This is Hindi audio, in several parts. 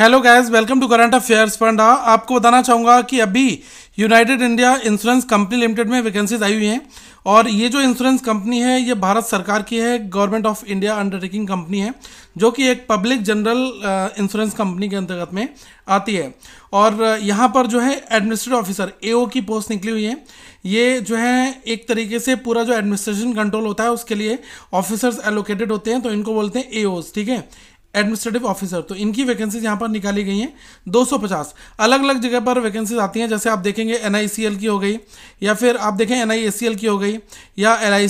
Hello guys welcome to current affairs panda आपको बताना चाहूँगा कि अभी United India insurance company limited में वैकेंसीज आई हुई हैं और ये जो इंश्योरेंस कंपनी है ये भारत सरकार की है government of India undertaking company है जो कि एक पब्लिक जनरल इंश्योरेंस कंपनी के अंतर्गत में आती है और uh, यहाँ पर जो है एडमिनिस्ट्रेटिव ऑफिसर ए की पोस्ट निकली हुई है ये जो है एक तरीके से पूरा जो एडमिनिस्ट्रेशन कंट्रोल होता है उसके लिए ऑफिसर्स एलोकेटेड होते हैं तो इनको बोलते हैं ए ठीक है एडमिनिस्ट्रेटिव ऑफिसर तो इनकी वैकेंसीज यहाँ पर निकाली गई हैं 250 अलग अलग जगह पर वैकेंसीज आती हैं जैसे आप देखेंगे एन की हो गई या फिर आप देखें एन की हो गई या एल आई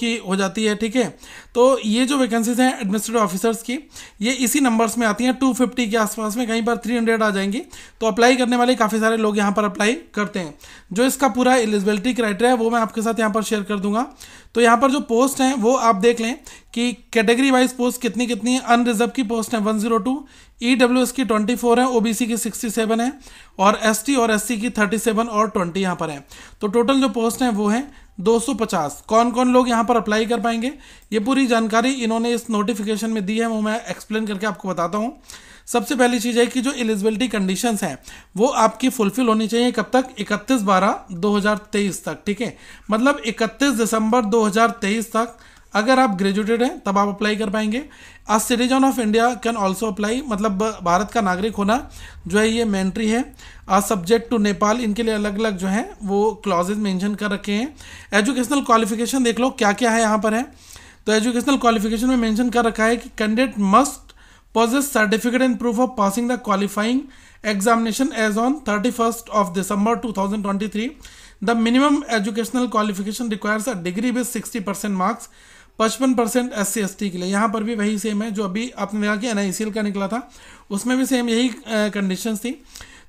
की हो जाती है ठीक है तो ये जो वैकेंसीज हैं एडमिनिस्ट्रेटिव ऑफिसर्स की ये इसी नंबर्स में आती हैं 250 के आसपास में कहीं पर 300 आ जाएंगी तो अप्लाई करने वाले काफ़ी सारे लोग यहाँ पर अप्लाई करते हैं जो इसका पूरा एलिजिबिलिटी क्राइटेरिया है वो मैं आपके साथ यहाँ पर शेयर कर दूंगा तो यहाँ पर जो पोस्ट हैं वो आप देख लें कि कैटेगरी वाइज पोस्ट कितनी कितनी है अनरिजर्व की पोस्ट हैं one zero two E W S की ट्वेंटी फोर है ओ बी सी की सिक्सटी सेवन है और एस टी और एस सी की थर्टी सेवन और ट्वेंटी यहाँ पर है तो टोटल जो पोस्ट हैं वो हैं 250 कौन कौन लोग यहाँ पर अप्लाई कर पाएंगे ये पूरी जानकारी इन्होंने इस नोटिफिकेशन में दी है वो मैं एक्सप्लेन करके आपको बताता हूँ सबसे पहली चीज़ है कि जो एलिजिबिलिटी कंडीशंस हैं वो आपकी फुलफिल होनी चाहिए कब तक 31 बारह 2023 तक ठीक है मतलब 31 दिसंबर 2023 तक अगर आप ग्रेजुएटेड हैं तब आप अप्लाई कर पाएंगे a citizen of India can also apply मतलब भारत का नागरिक होना जो है ये मैंट्री है सब्जेक्ट टू नेपाल इनके लिए अलग अलग जो है वो क्लॉजेज मेंशन कर रखे हैं एजुकेशनल क्वालिफिकेशन देख लो क्या क्या है यहाँ पर है तो एजुकेशनल क्वालिफिकेशन में मेंशन कर रखा है कि candidate must certificate and proof of passing the qualifying examination age on thirty first of December two thousand twenty three the minimum educational qualification requires a degree with sixty percent marks पचपन percent S C S T के लिए यहाँ पर भी वही सेम है जो अभी आपने देखा कि एन आई सी एल का निकला था उसमें भी सेम यही कंडीशन थी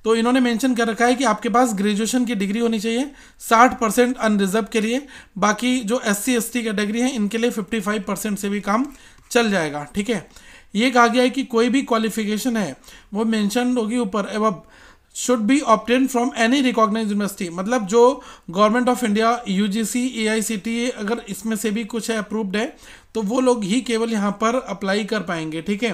तो इन्होंने मेंशन कर रखा है कि आपके पास ग्रेजुएशन की डिग्री होनी चाहिए साठ परसेंट अनरिजर्व के लिए बाकी जो एस सी एस टी का डिग्री है इनके लिए फिफ्टी फाइव परसेंट से भी काम चल जाएगा ठीक है ये कहा गया है कि कोई भी क्वालिफिकेशन है वो मेंशन होगी ऊपर above should be obtained from any recognise university मतलब जो government of India U G C A I C T अगर इसमें से भी कुछ है अप्रूव्ड है तो वो लोग ही केवल यहाँ पर अप्लाई कर पाएंगे ठीक है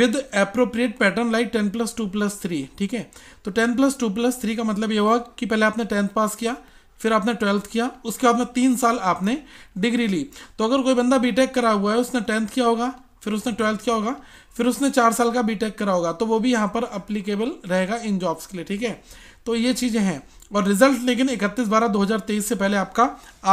with appropriate pattern like ten plus two plus three ठीक है तो ten plus two plus three का मतलब ये हुआ कि पहले आपने टेंथ पास किया फिर आपने ट्वेल्थ किया उसके बाद में तीन साल आपने डिग्री ली तो अगर कोई बंदा बीटेक करा हुआ है उसने टेंथ किया होगा फिर उसने ट्वेल्थ क्या होगा फिर उसने चार साल का बीटेक करा होगा तो वो भी यहाँ पर अप्लीकेबल रहेगा इन जॉब्स के लिए ठीक है तो ये चीज़ें हैं और रिजल्ट लेकिन इकतीस बारह दो से पहले आपका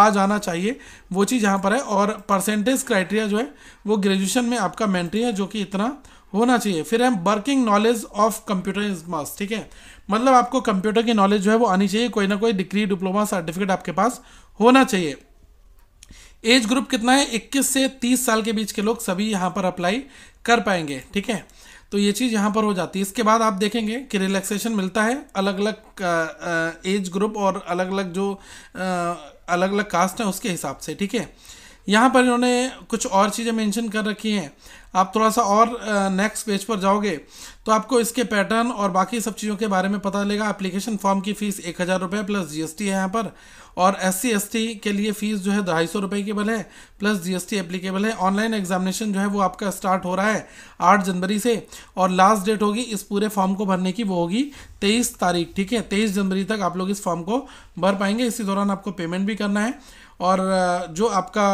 आ जाना चाहिए वो चीज़ यहाँ पर है और परसेंटेज क्राइटेरिया जो है वो ग्रेजुएशन में आपका मैंट्री है जो कि इतना होना चाहिए फिर है working knowledge of computer is must ठीक है मतलब आपको कंप्यूटर की नॉलेज जो है वो आनी चाहिए कोई ना कोई डिग्री डिप्लोमा सर्टिफिकेट आपके पास होना चाहिए एज ग्रुप कितना है 21 से 30 साल के बीच के लोग सभी यहाँ पर अप्लाई कर पाएंगे ठीक है तो ये चीज़ यहाँ पर हो जाती है इसके बाद आप देखेंगे कि रिलैक्सेशन मिलता है अलग अलग एज ग्रुप और अलग अलग जो अलग अलग कास्ट हैं उसके हिसाब से ठीक है यहाँ पर इन्होंने कुछ और चीज़ें मेंशन कर रखी हैं आप थोड़ा सा और नेक्स्ट पेज पर जाओगे तो आपको इसके पैटर्न और बाकी सब चीज़ों के बारे में पता लगेगा एप्लीकेशन फॉर्म की फ़ीस एक हज़ार रुपये प्लस जीएसटी है यहाँ पर और एस सी के लिए फ़ीस जो है ढाई सौ रुपये केबल है प्लस जीएसटी एप्लीकेबल है ऑनलाइन एग्जामिनेशन जो है वो आपका स्टार्ट हो रहा है आठ जनवरी से और लास्ट डेट होगी इस पूरे फॉर्म को भरने की वो होगी तेईस तारीख ठीक है तेईस जनवरी तक आप लोग इस फॉर्म को भर पाएंगे इसी दौरान आपको पेमेंट भी करना है और जो आपका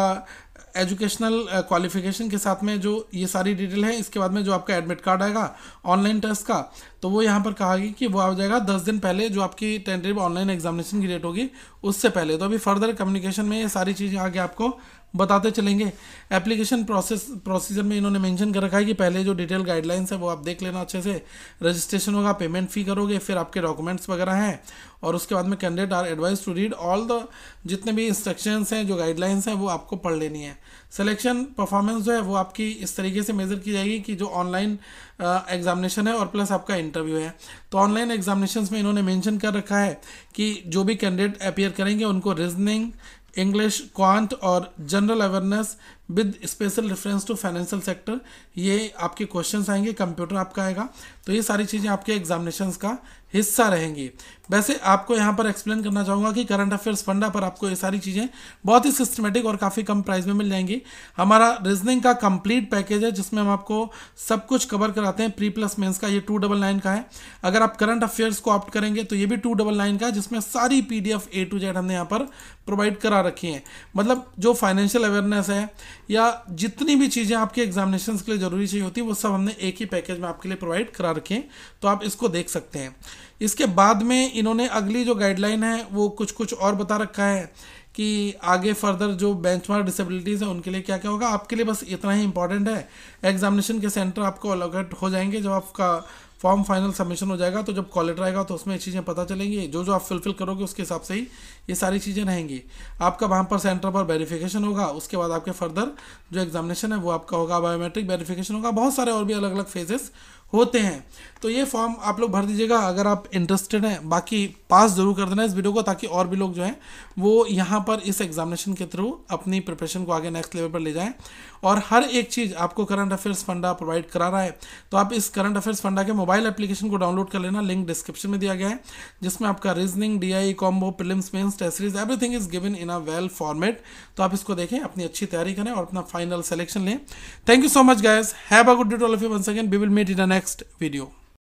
एजुकेशनल क्वालिफिकेशन के साथ में जो ये सारी डिटेल है इसके बाद में जो आपका एडमिट कार्ड आएगा ऑनलाइन टेस्ट का तो वो यहाँ पर कहा गया कि वो आ जाएगा दस दिन पहले जो आपकी टेंटेटिव ऑनलाइन एग्जामिनेशन की डेट होगी उससे पहले तो अभी फर्दर कम्युनिकेशन में ये सारी चीज़ें आगे आपको बताते चलेंगे एप्लीकेशन प्रोसेस प्रोसीजर में इन्होंने मेंशन कर रखा है कि पहले जो डिटेल गाइडलाइंस है वो आप देख लेना अच्छे से रजिस्ट्रेशन होगा पेमेंट फ़ी करोगे फिर आपके डॉक्यूमेंट्स वगैरह हैं और उसके बाद में candidate are advise to read all the जितने भी इंस्ट्रक्शंस हैं जो गाइडलाइंस हैं वो आपको पढ़ लेनी है सिलेक्शन परफॉर्मेंस जो है वो आपकी इस तरीके से मेज़र की जाएगी कि जो ऑनलाइन एग्जामिनेशन है और प्लस आपका इंटरव्यू है तो ऑनलाइन एग्जामिनेशन में इन्होंने मैंशन कर रखा है कि जो भी कैंडिडेट अपेयर करेंगे उनको रीजनिंग इंग्लिश क्वांट और general awareness with special reference to financial sector ये आपके क्वेश्चन आएंगे कंप्यूटर आपका आएगा तो ये सारी चीज़ें आपके एग्जामिनेशन का हिस्सा रहेंगी वैसे आपको यहाँ पर एक्सप्लेन करना चाहूँगा कि करंट अफेयर्स फंडा पर आपको ये सारी चीज़ें बहुत ही सिस्टमेटिक और काफ़ी कम प्राइस में मिल जाएंगी हमारा रीजनिंग का कंप्लीट पैकेज है जिसमें हम आपको सब कुछ कवर कराते हैं प्री प्लस मेंस का ये टू डबल नाइन का है अगर आप करंट अफेयर्स को ऑप्ट करेंगे तो ये भी टू डबल नाइन का है जिसमें सारी P D F A to Z हमने यहाँ पर प्रोवाइड करा रखी है मतलब जो फाइनेंशियल अवेयरनेस है या जितनी भी चीज़ें आपके एग्जामिनेशन के लिए ज़रूरी चाहिए होती है वो सब हमने एक ही पैकेज में आपके लिए प्रोवाइड करा रखे हैं तो आप इसको देख सकते हैं इसके बाद में इन्होंने अगली जो गाइडलाइन है वो कुछ कुछ और बता रखा है कि आगे फर्दर जो बेंच मार्क डिसेबिलिटीज़ हैं उनके लिए क्या क्या होगा आपके लिए बस इतना ही इंपॉर्टेंट है एग्जामिनेशन के सेंटर आपको अलग हो जाएंगे जब आपका फॉर्म फाइनल सबमिशन हो जाएगा तो जब कॉलेट आएगा तो उसमें चीज़ें पता चलेंगी जो जो आप फुलफिल करोगे उसके हिसाब से ही ये सारी चीज़ें रहेंगी आपका वहाँ पर सेंटर पर वेरीफिकेशन होगा उसके बाद आपके फर्दर जो एग्जामिनेशन है वो आपका होगा बायोमेट्रिक वेरिफिकेशन होगा बहुत सारे और भी अलग अलग फेजेस होते हैं तो ये फॉर्म आप लोग भर दीजिएगा अगर आप इंटरेस्टेड हैं बाकी पास ज़रूर कर देना इस वीडियो को ताकि और भी लोग जो हैं वो यहाँ पर इस एग्जामिनेशन के थ्रू अपनी प्रिपरेशन को आगे नेक्स्ट लेवल पर ले जाएं और हर एक चीज़ आपको करंट अफेयर्स फंडा प्रोवाइड करा रहा है तो आप इस करंट अफेयर्स फंडा के मोबाइल एप्लीकेशन को डाउनलोड कर लेना लिंक डिस्क्रिप्शन में दिया गया है जिसमें आपका reasoning D I combo prelims mains test series everything is given in a well format तो आप इसको देखें अपनी अच्छी तैयारी करें और अपना फाइनल सेलेक्शन लें thank you so much guys have a good day to all of you one second we will meet in next next video.